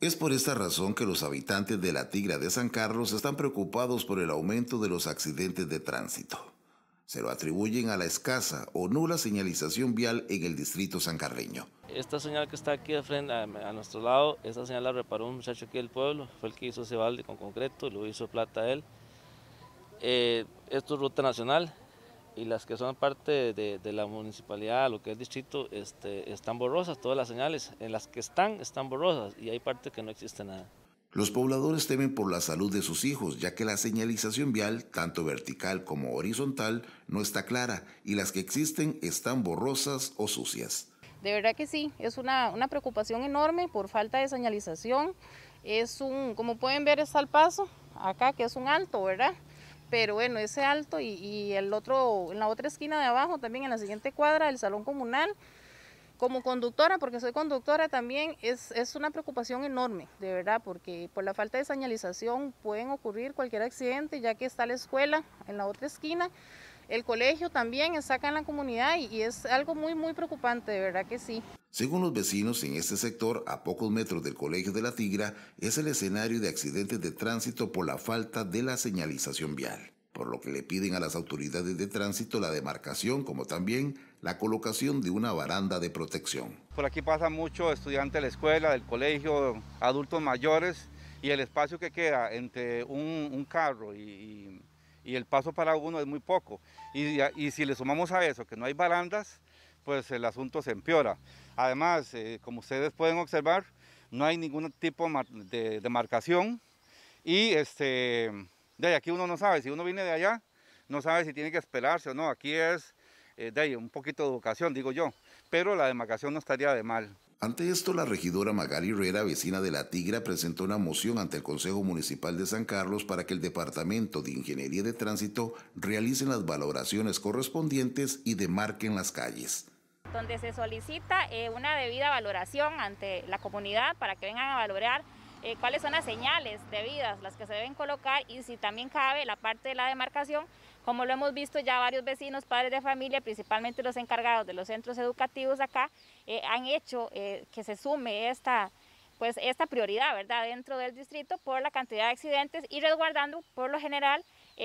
Es por esta razón que los habitantes de la Tigra de San Carlos están preocupados por el aumento de los accidentes de tránsito. Se lo atribuyen a la escasa o nula señalización vial en el distrito sancarreño. Esta señal que está aquí a, nuestro lado, esta señal la reparó un muchacho aquí del pueblo, fue el que hizo ese balde con concreto, lo hizo plata él. Eh, esto es ruta nacional, y las que son parte de, de la municipalidad, lo que es distrito, este, están borrosas, todas las señales en las que están están borrosas y hay parte que no existe nada. Los pobladores temen por la salud de sus hijos, ya que la señalización vial, tanto vertical como horizontal, no está clara y las que existen están borrosas o sucias. De verdad que sí, es una, una preocupación enorme por falta de señalización. Es un, como pueden ver, está el paso acá, que es un alto, ¿verdad? pero bueno, ese alto y, el otro, en la otra esquina de abajo, también en la siguiente cuadra, el salón comunal, como conductora, porque soy conductora también, es, es una preocupación enorme, de verdad, porque por la falta de señalización pueden ocurrir cualquier accidente, ya que está la escuela en la otra esquina, el colegio también está saca en la comunidad y, es algo muy, muy preocupante, de verdad que sí. Según los vecinos, en este sector, a pocos metros del Colegio de la Tigra, es el escenario de accidentes de tránsito por la falta de la señalización vial, por lo que le piden a las autoridades de tránsito la demarcación, como también la colocación de una baranda de protección. Por aquí pasa mucho estudiante de la escuela, del colegio, adultos mayores, y el espacio que queda entre un, carro y y el paso para uno es muy poco. Y, y si le sumamos a eso que no hay barandas, pues el asunto se empeora. Además, eh, como ustedes pueden observar, no hay ningún tipo de demarcación y este, de aquí uno no sabe, si uno viene de allá, no sabe si tiene que esperarse o no. Aquí es eh, de ahí, un poquito de educación, digo yo, pero la demarcación no estaría de mal. Ante esto, la regidora Magali Herrera, vecina de La Tigra, presentó una moción ante el Consejo Municipal de San Carlos para que el Departamento de Ingeniería de Tránsito realice las valoraciones correspondientes y demarquen las calles donde se solicita eh, una debida valoración ante la comunidad para que vengan a valorar eh, cuáles son las señales debidas, las que se deben colocar y si también cabe la parte de la demarcación, como lo hemos visto ya varios vecinos, padres de familia, principalmente los encargados de los centros educativos acá, eh, han hecho eh, que se sume pues, esta, prioridad ¿verdad? dentro del distrito por la cantidad de accidentes y resguardando por lo general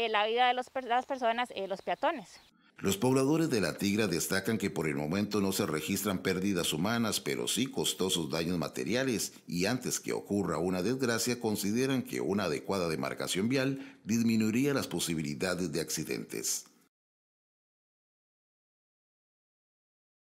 la vida de las personas, los peatones. Los pobladores de La Tigra destacan que por el momento no se registran pérdidas humanas, pero sí costosos daños materiales y antes que ocurra una desgracia consideran que una adecuada demarcación vial disminuiría las posibilidades de accidentes.